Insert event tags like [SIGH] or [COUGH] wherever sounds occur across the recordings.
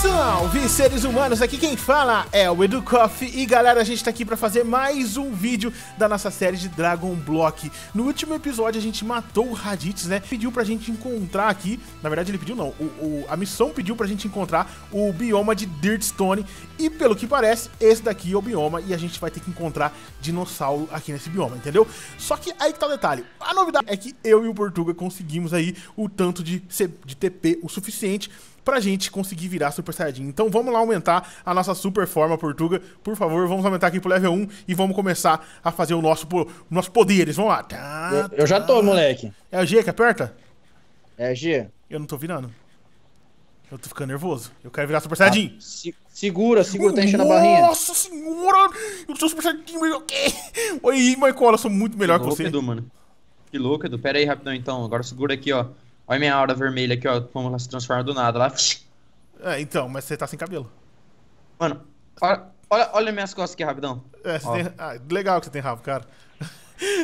Salve seres humanos, aqui quem fala é o Edu Coffee e galera, a gente tá aqui para fazer mais um vídeo da nossa série de Dragon Block. No último episódio a gente matou o Raditz, né? Pediu pra gente encontrar aqui, na verdade ele pediu não, o, o, a missão pediu pra gente encontrar o bioma de Dirtstone e pelo que parece, esse daqui é o bioma e a gente vai ter que encontrar dinossauro aqui nesse bioma, entendeu? Só que aí que tá o detalhe, a novidade é que eu e o Portuga conseguimos aí o tanto de, de TP o suficiente pra gente conseguir virar Super Saiyajin. Então vamos lá aumentar a nossa super forma portuga. Por favor, vamos aumentar aqui pro level 1 e vamos começar a fazer o nosso, o nosso poderes. Vamos lá. Tá, eu, eu, já tô, tá. moleque. É a G que aperta? É G. Eu não tô virando. Eu tô ficando nervoso. Eu quero virar Super Saiyajin. Ah, se, segura, segura, tá enchendo a barrinha. Nossa senhora! Eu sou Super Saiyajin, o quê? Oi, Michael, eu sou muito melhor que, que louco, você. Edu, mano. Que louco, Edu. Pera aí, rapidão, então. Agora segura aqui, ó. Olha minha aura vermelha aqui, ó. Como ela se transforma do nada. Lá. É, então, mas você tá sem cabelo. Mano, olha, olha, olha minhas costas aqui rapidão. É, tem... ah, legal que você tem rabo, cara.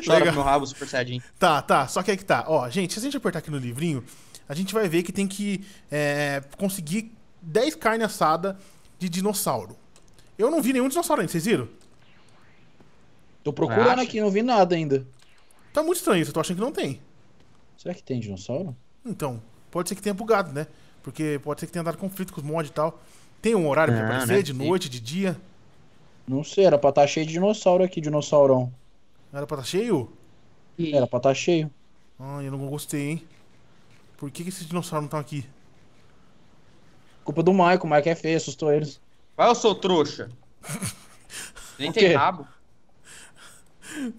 Chora legal. meu rabo, super saiyajin. Tá, tá. Só que aí que tá. Ó, gente, se a gente apertar aqui no livrinho, a gente vai ver que tem que é, conseguir 10 carne assada de dinossauro. Eu não vi nenhum dinossauro ainda, vocês viram? Tô procurando aqui, não vi nada ainda. Tá muito estranho isso, eu tô achando que não tem. Será que tem dinossauro? Então, pode ser que tenha bugado, né? Porque pode ser que tenha dado conflito com os mods e tal. Tem um horário ah, pra aparecer? Né? De noite, de dia? Não sei, era pra estar tá cheio de dinossauro aqui, dinossaurão. Era pra estar tá cheio? Era pra estar tá cheio. ai ah, eu não gostei, hein? Por que, que esses dinossauros não estão aqui? Culpa do Michael, o Michael é feio, assustou eles. Vai, eu sou trouxa. [LAUGHS] Nem tem rabo.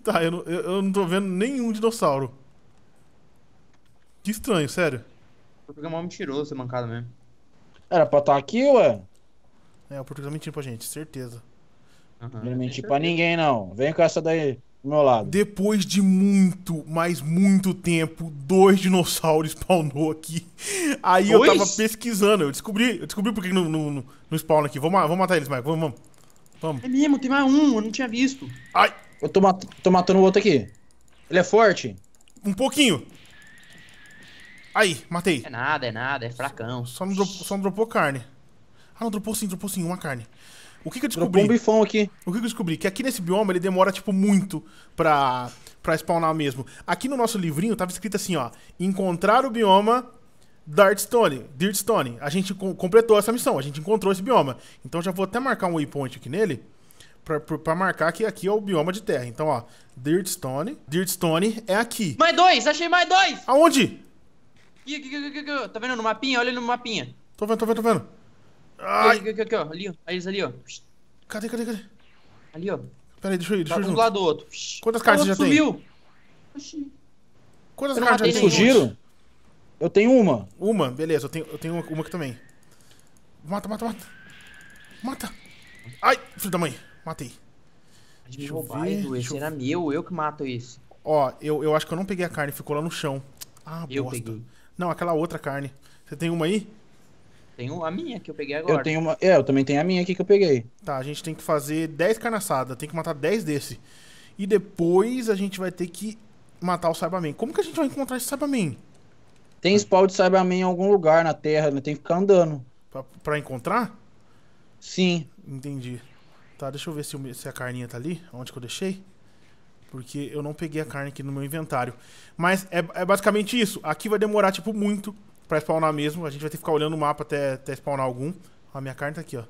Tá, eu não, eu, eu não tô vendo nenhum dinossauro. Que estranho, sério. O Portugal é mentiroso essa é mancada mesmo. Era pra estar tá aqui, ué? É, o Portugal tá mentindo pra gente, certeza. Uhum. Não é mentir pra ninguém, não. Vem com essa daí do meu lado. Depois de muito, mas muito tempo, dois dinossauros [LAUGHS] spawnou aqui. Aí eu tava pesquisando, eu descobri, eu descobri por que não, não, não aqui. Vamos, vamos matar eles, Michael, vamos, vamos. Vamos. É mesmo, tem mais um, eu não tinha visto. Ai! Eu tô, mat tô matando o outro aqui. Ele é forte? Um pouquinho. Aí, matei. É nada, é nada, é fracão. Só não, dropou, só não dropou carne. Ah, não, dropou sim, dropou sim, uma carne. O que, que eu descobri? um bifão aqui. O que, que eu descobri? Que aqui nesse bioma ele demora, tipo, muito pra, pra spawnar mesmo. Aqui no nosso livrinho tava escrito assim, ó. Encontrar o bioma Dirtstone. Dirtstone. A gente co completou essa missão, a gente encontrou esse bioma. Então já vou até marcar um waypoint aqui nele. Pra, pra, pra, marcar que aqui é o bioma de terra. Então, ó, Dirtstone. Dirtstone é aqui. Mais dois, achei mais dois! Aonde? Ih, aqui, aqui, aqui, aqui, Tá vendo no mapinha? Olha no mapinha. Tô vendo, tô vendo, tô vendo. Ai. Aqui, aqui, aqui, ó. Ali, ó. Eles ali, ó. Cadê, cadê, cadê? Ali, ó. Pera aí, deixa eu ir, deixa eu ir. Tá um do lado do outro. Quantas cartas já sumiu. tem? Sumiu. Quantas cartas já surgiram? Eu tenho uma. Uma, beleza. Eu tenho, eu tenho uma, uma aqui também. Mata, mata, mata. Mata. Ai, filho da mãe. Matei. Deixa eu ver. esse era meu, eu que mato isso. Ó, eu, eu acho que eu não peguei a carne, ficou lá no chão. Ah, eu bosta. Peguei. Não, aquela outra carne. Você tem uma aí? Tenho a minha que eu peguei agora. Eu tenho uma. É, eu também tenho a minha aqui que eu peguei. Tá, a gente tem que fazer 10 carnaçadas, tem que matar 10 desse. E depois a gente vai ter que matar o Cyberman. Como que a gente vai encontrar esse Cyberman? Tem spawn de Cyberman em algum lugar na Terra, né? tem que ficar andando. Pra, pra encontrar? Sim. Entendi. Tá, deixa eu ver se, se a carninha tá ali, onde que eu deixei. Porque eu não peguei a carne aqui no meu inventário. Mas é, é basicamente isso. Aqui vai demorar, tipo, muito pra spawnar mesmo. A gente vai ter que ficar olhando o mapa até, até spawnar algum. A minha carne tá aqui, ó. A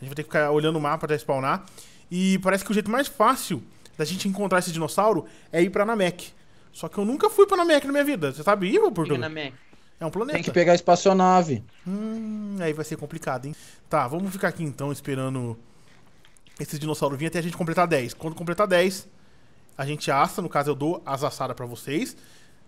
gente vai ter que ficar olhando o mapa até spawnar. E parece que o jeito mais fácil da gente encontrar esse dinossauro é ir pra Namek. Só que eu nunca fui pra Namek na minha vida. Você sabe ir, por Portugal? Namek. É um planeta. Tem que pegar a espaçonave. Hum, aí vai ser complicado, hein? Tá, vamos ficar aqui então esperando esse dinossauro vir até a gente completar 10. Quando completar 10, a gente assa, no caso eu dou as assadas para vocês.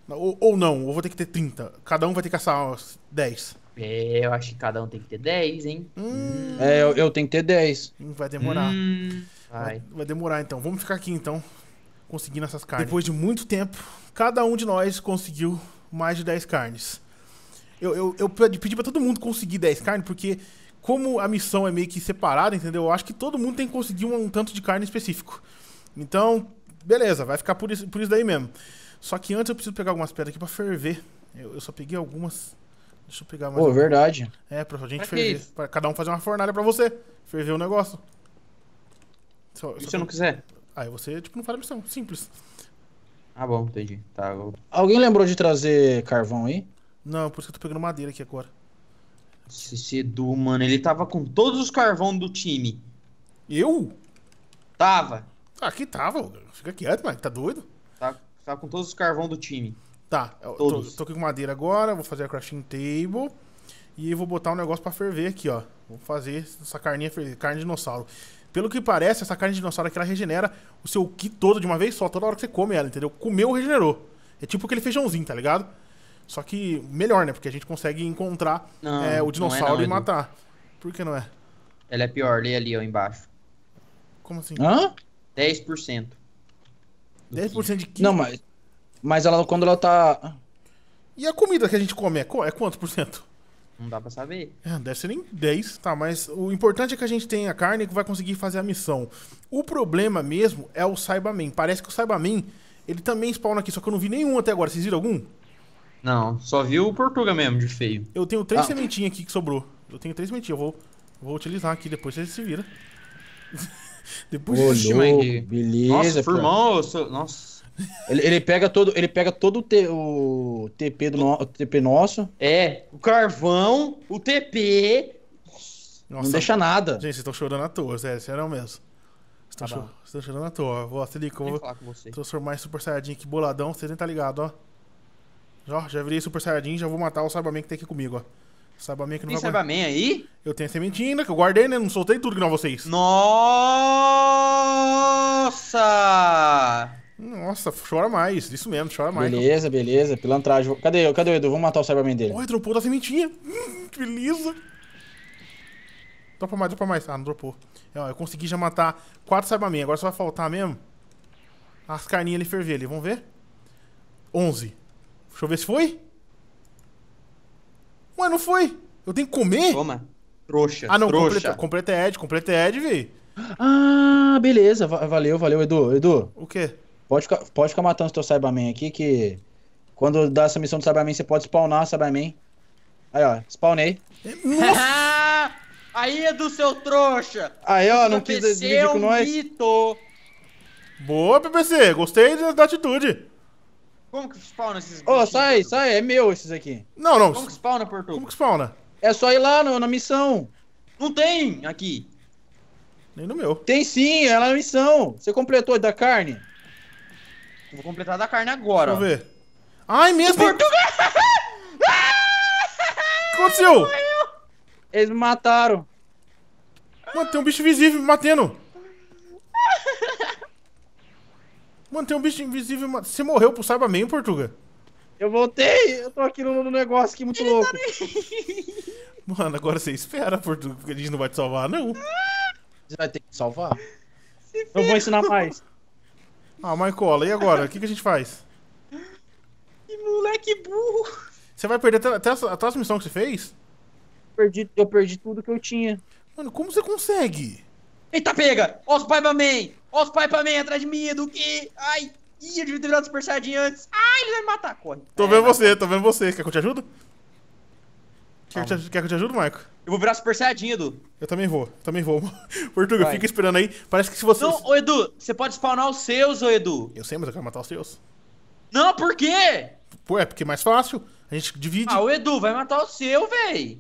Ou, ou não, ou vou ter que ter 30. Cada um vai ter que assar 10. É, eu acho que cada um tem que ter 10, hein? Hum. É, eu, eu, tenho que ter 10. Hum, vai demorar. Hum. Vai. vai demorar então. Vamos ficar aqui então, conseguindo essas carnes. Depois de muito tempo, cada um de nós conseguiu mais de 10 carnes. Eu, eu, eu pedi para todo mundo conseguir 10 carnes, porque como a missão é meio que separada, entendeu? Eu acho que todo mundo tem que conseguir um, um tanto de carne específico. Então, beleza, vai ficar por isso, por isso daí mesmo. Só que antes eu preciso pegar algumas pedras aqui pra ferver. Eu, eu só peguei algumas. Deixa eu pegar mais. Pô, verdade. É, pra gente pra ferver. Pra cada um fazer uma fornalha pra você. Ferver o negócio. Só, e só se você eu não quiser? Aí você, tipo, não faz a missão. Simples. Ah, bom, entendi. Tá, eu... Alguém lembrou de trazer carvão aí? Não, por isso que eu tô pegando madeira aqui agora. Esse Edu, mano, ele tava com todos os carvão do time. Eu? Tava. Aqui tava, tá, fica quieto, mano. Tá doido? Tá, tá com todos os carvão do time. Tá, eu tô, tô, aqui com madeira agora, vou fazer a crafting table e vou botar um negócio pra ferver aqui, ó. Vou fazer essa carninha ferver, carne de dinossauro. Pelo que parece, essa carne de dinossauro aqui, ela regenera o seu ki todo de uma vez só, toda hora que você come ela, entendeu? Comeu, regenerou. É tipo aquele feijãozinho, tá ligado? Só que melhor, né? Porque a gente consegue encontrar não, é, o é dinossauro não é não, e matar. Por que não é? Ela é pior, lê ali, ó, embaixo. Como assim? Hã? 10%. 10% de 15%? Não, mas, mas ela, quando ela tá. E a comida que a gente come é, é quanto por cento? Não dá pra saber. É, deve ser nem 10, tá? Mas o importante é que a gente tem a carne que vai conseguir fazer a missão. O problema mesmo é o Saibaman. Parece que o Saibaman, ele também spawna aqui, só que eu não vi nenhum até agora. Vocês viram algum? Não, só vi o Portuga mesmo, de feio. Eu tenho três ah. sementinhas aqui que sobrou. Eu tenho três sementinhas, eu vou, vou utilizar aqui depois, vocês se viram. Depois Olô, de Mangue. Beleza. Nossa, firmão, sou... nossa. Ele, ele, pega todo, ele pega todo o, te, o TP do no, TP nosso. É, o carvão, o TP. Nossa, não deixa nada. Gente, vocês estão chorando à toa, sério, sério mesmo. Estão, tá cho chorando à toa. Vou, se liga, vou transformar em Super Saiyajin aqui boladão, vocês nem tá ligado, ó. Já, já virei Super Saiyajin, já vou matar o Cyberman que tem aqui comigo, ó. Cyberman que não Tem vai Cyberman guardar. aí? Eu tenho a sementinha que eu guardei, né? Não soltei tudo que não é vocês. Nossa! Nossa, chora mais. Isso mesmo, chora mais. Beleza, cara. beleza. Pilantragem. Cadê, cadê o Edu? Vamos matar o Cyberman dele. Olha, dropou da sementinha. Hum, que beleza. Dropa mais, dropa mais. Ah, não dropou. É, eu, consegui já matar quatro Cybermen. Agora só vai faltar mesmo as carninhas ali ferver ali. Vamos ver? 11. Deixa eu ver se foi. Ué, não foi? Eu tenho que comer? Toma. Trouxa. Ah, não, trouxa. completa é Ed, completa é Ed, vi. Ah, beleza. Valeu, valeu, Edu. Edu. O quê? Pode ficar, pode ficar matando o teus Cyberman aqui, que quando dá essa missão do Cyberman, você pode spawnar Cyberman. Aí, ó, spawnei. Nossa! [LAUGHS] Aí, Edu, seu trouxa! Aí, ó, não quis dividir com nós. Mito. Boa, PPC, gostei da atitude. Como que spawna esses Ô, oh, sai, sai, é meu esses aqui. Não, não. Como que spawna, Porto? Como que spawna? É só ir lá no, na missão. Não tem aqui. Nem no meu. Tem sim, é lá na missão. Você completou da carne? Vou completar da carne agora. Deixa eu ver. Ai, mesmo. Portugal! O que aconteceu? [LAUGHS] Eles me mataram. Mano, tem um bicho visível me batendo. Mano, tem um bicho invisível. Mano. Você morreu pro Saiba meio, Portuga? Eu voltei! Eu tô aqui no, no negócio aqui muito Ele louco. Tá [LAUGHS] mano, agora você espera, Portuga, porque a gente não vai te salvar, não. Você vai ter que salvar. Se eu vou ensinar mais. Ah, Michael, e agora? O que, que a gente faz? Que moleque burro! Você vai perder até, até a transmissão que você fez? Perdi, eu perdi tudo que eu tinha. Mano, como você consegue? Eita, pega! Ó os Paiva Man! Olha os pais pra mim, atrás de mim, do que? Ai, ih, eu devia ter virado Super Saiyajin antes. Ai, ele vai me matar, corre. Tô é, vendo você, tô vendo você. Quer que eu te ajude? Quer, quer que, eu te ajude, Marco? Eu vou virar Super Saiyajin, Edu. Eu também vou, também vou. [LAUGHS] Portuga, fica esperando aí. Parece que se você... Não, ô Edu, você pode spawnar os seus, ô Edu. Eu sei, mas eu quero matar os seus. Não, por quê? Pô, é porque é mais fácil. A gente divide. Ah, o Edu vai matar o seu, véi.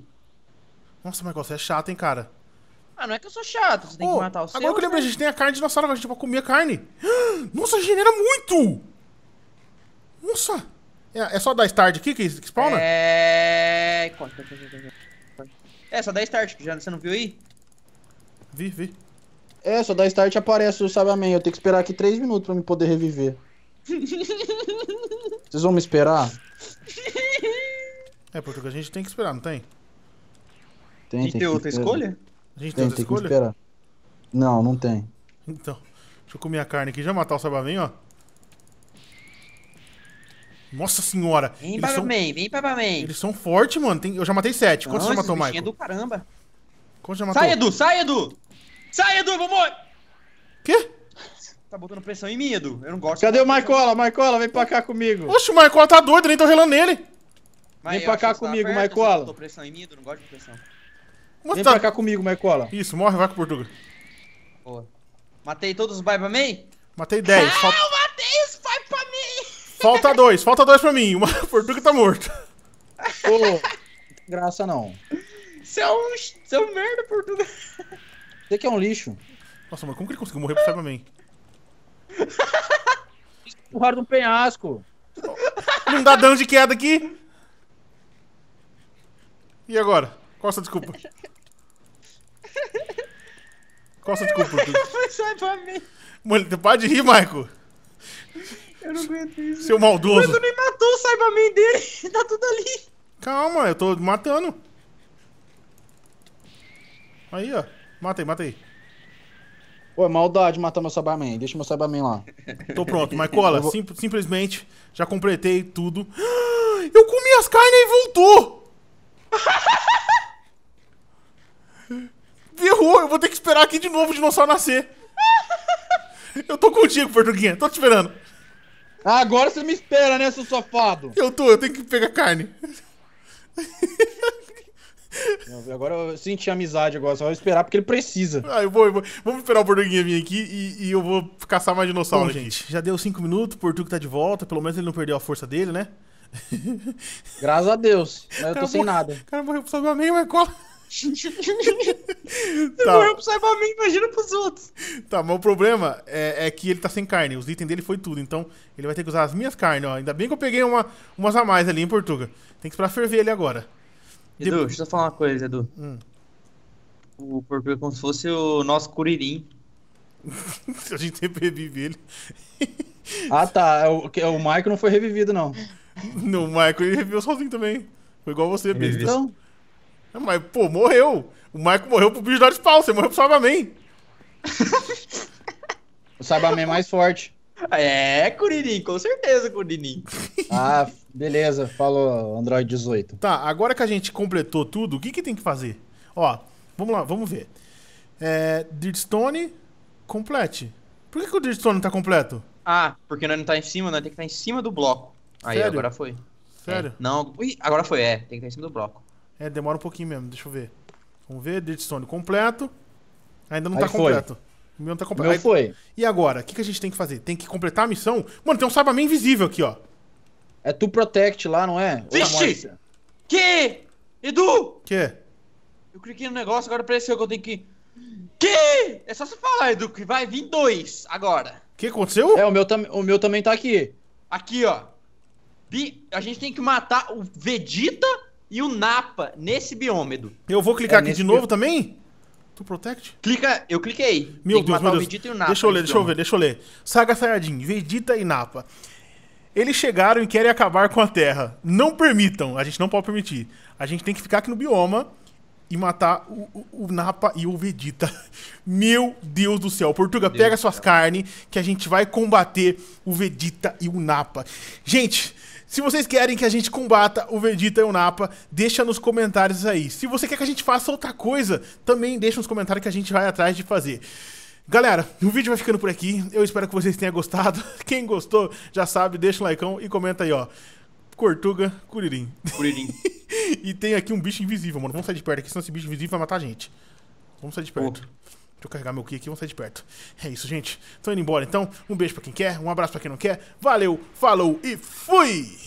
Nossa, Michael, você é chato, hein, cara. Ah, não é que eu sou chato, você tem oh, que matar o seu. Agora que eu lembro, né? a gente tem a carne de dinossauro, a gente vai comer a carne. [GASPS] Nossa, genera muito! Nossa! É, é só dar start aqui que, que spawna? É. É, só dar start, já você não viu aí? Vi, vi. É, só dar start e aparece o Sabiaman. Eu tenho que esperar aqui 3 minutos pra me poder reviver. [LAUGHS] Vocês vão me esperar? É, porque a gente tem que esperar, não tem? Tem, e tem. outra esperar. escolha? A gente tem, tem, tem que esperar. Não, não tem. Então, deixa eu comer a carne aqui. Já matar o Sabamen, ó. Nossa senhora. Vem, pra são... vem, Babaman. Eles são fortes, mano. Tem... Eu já matei sete. Quantos você matou, é Michael? do caramba. Quantos já matou? Sai, Edu, sai, Edu. Sai, Edu, vamos... Quê? Tá botando pressão em mim, Edu. Eu não gosto. Cadê o Maicola? Maicola, vem pra cá comigo. Oxe, o Maicola tá doido, nem tô relando nele. Mas vem pra cá tá comigo, Maicola. tô botou pressão em mim, Edu, não gosto de pressão. Vem pra cá comigo, Marcola. Isso, morre, vai com o Portuga. Boa. Matei todos os Baiba Matei 10. Ah, falta... eu matei os Baiba Falta dois, falta dois pra mim. O [LAUGHS] Portuga tá morto. Ô, graça não. Você é um, você é um merda, Portuga. Você que é um lixo. Nossa, mas como que ele conseguiu morrer pro Baiba May? Empurraram um penhasco. Não dá dano de queda aqui? E agora? Qual a sua desculpa? Costa de cu por Sai [LAUGHS] é pra mim. Mano, pode rir, Michael. Eu não aguento isso. Seu maldoso. Mas me matou saiba Cyberman dele. [LAUGHS] Tá tudo ali. Calma, eu tô matando. Aí, ó. Mata aí, mata aí. Pô, é maldade matar meu Cyberman. Deixa meu Cyberman lá. Tô pronto. Maicola, [LAUGHS] vou... sim, simplesmente já completei tudo. [GASPS] Eu comi as carnes e voltou! Ferrou, eu vou ter que esperar aqui de novo o dinossauro nascer. Eu tô contigo, Portuguinha, tô te esperando. Agora você me espera, né, seu safado? Eu tô, eu tenho que pegar carne. agora eu senti amizade agora, só vou esperar porque ele precisa. Ah, eu vou, eu vou. Vamos esperar o Portuguinha vir aqui e, e, eu vou caçar mais dinossauro, Bom, gente. Já deu 5 minutos, o Portuguinho tá de volta, pelo menos ele não perdeu a força dele, né? Graças a Deus, mas eu tô sem nada. O cara morreu só meu amigo, mas qual... [LAUGHS] tá. Morreu pro pra mim, imagina pros outros. Tá, mas o problema é, é, que ele tá sem carne. Os itens dele foi tudo. Então ele vai ter que usar as minhas carnes, ó. Ainda bem que eu peguei uma, umas a mais ali em Portugal. Tem que esperar ferver ele agora. Edu, Depois... deixa eu falar uma coisa, Edu. Hum. O porco é como se fosse o nosso curirim. Se [LAUGHS] a gente revive ele. ah, tá. É o, é o Michael não foi revivido, não. [LAUGHS] No, o Michael ele reviveu sozinho também. Foi igual você, Pedro. Então. Ah, mas, pô, morreu. O Michael morreu pro bicho dar spawn, você morreu pro Cyberman. [LAUGHS] o Cyberman é mais forte. É, Curinim, com certeza, Curinim. [LAUGHS] ah, beleza, falou Android 18. Tá, agora que a gente completou tudo, o que, que tem que fazer? Ó, vamos lá, vamos ver. É, Dirtstone, complete. Por que, que o Dirtstone tá completo? Ah, porque nós não tá em cima, nós tem que estar tá em cima do bloco. Aí, Sério? agora foi. Sério? É, não, ui, agora foi, é, tem que estar tá em cima do bloco. É, demora um pouquinho mesmo, deixa eu ver. Vamos ver, Dirtstone completo. Ainda não Aí tá foi. completo. O meu não tá completo. Meu Aí... foi. E agora? O que, que a gente tem que fazer? Tem que completar a missão? Mano, tem um Cyberman invisível aqui, ó. É tu Protect lá, não é? é Vixe! Que? Edu! Que? Eu cliquei no negócio, agora apareceu que eu tenho que. Que? É só você falar, Edu, que vai vir dois agora. O que aconteceu? É, o meu, o meu também tá aqui. Aqui, ó. Bi... A gente tem que matar o Vegeta e o Napa nesse biômedo. Eu vou clicar é aqui de novo também? To Protect? Clica, eu cliquei. Meu Deus, meu Deus. deixa eu ler, deixa eu ver, deixa eu ler. Saga Sayajin, Vegeta e Napa. Eles chegaram e querem acabar com a Terra. Não permitam, a gente não pode permitir. A gente tem que ficar aqui no bioma e matar o, o, o Napa e o Vegeta. [LAUGHS] Meu Deus do céu. Portuga, Deus pega suas carnes que a gente vai combater o Vegeta e o Napa. Gente, se vocês querem que a gente combata o Vegeta e o Napa, deixa nos comentários aí. Se você quer que a gente faça outra coisa, também deixa nos comentários que a gente vai atrás de fazer. Galera, o vídeo vai ficando por aqui. Eu espero que vocês tenham gostado. [LAUGHS] Quem gostou, já sabe, deixa um like e comenta aí, ó. Cortuga, Curirim. Curirim. [LAUGHS] e tem aqui um bicho invisível, mano. Vamos sair de perto aqui, senão esse bicho invisível vai matar a gente. Vamos sair de perto. Oh. Deixa eu carregar meu Ki aqui, vamos sair de perto. É isso, gente. Tô indo embora, então. Um beijo pra quem quer, um abraço pra quem não quer. Valeu, falou e fui!